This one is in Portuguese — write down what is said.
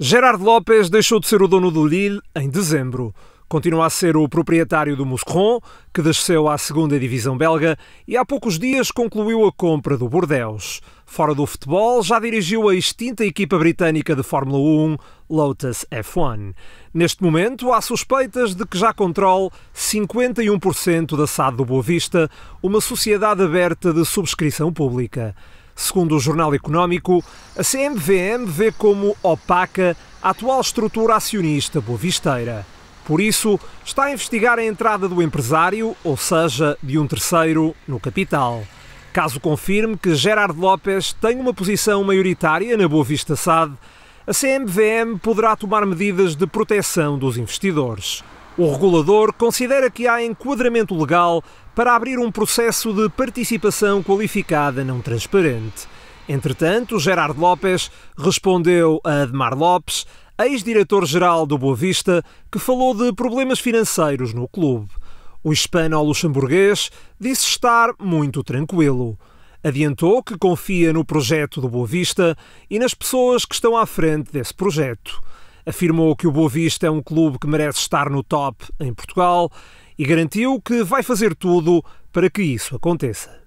Gerard Lopes deixou de ser o dono do Lille em dezembro. Continua a ser o proprietário do Mouscron, que desceu à segunda divisão belga e há poucos dias concluiu a compra do Bordeaux. Fora do futebol, já dirigiu a extinta equipa britânica de Fórmula 1, Lotus F1. Neste momento, há suspeitas de que já controle 51% da SAD do Boa Vista, uma sociedade aberta de subscrição pública. Segundo o Jornal Económico, a CMVM vê como opaca a atual estrutura acionista bovisteira. Por isso, está a investigar a entrada do empresário, ou seja, de um terceiro, no capital. Caso confirme que Gerard Lopes tem uma posição maioritária na Boa Vista SAD, a CMVM poderá tomar medidas de proteção dos investidores. O regulador considera que há enquadramento legal para abrir um processo de participação qualificada não transparente. Entretanto, Gerardo Lopes respondeu a Admar Lopes, ex-diretor-geral do Boa Vista, que falou de problemas financeiros no clube. O hispano-luxemburguês disse estar muito tranquilo. Adiantou que confia no projeto do Boa Vista e nas pessoas que estão à frente desse projeto afirmou que o Boa Vista é um clube que merece estar no top em Portugal e garantiu que vai fazer tudo para que isso aconteça.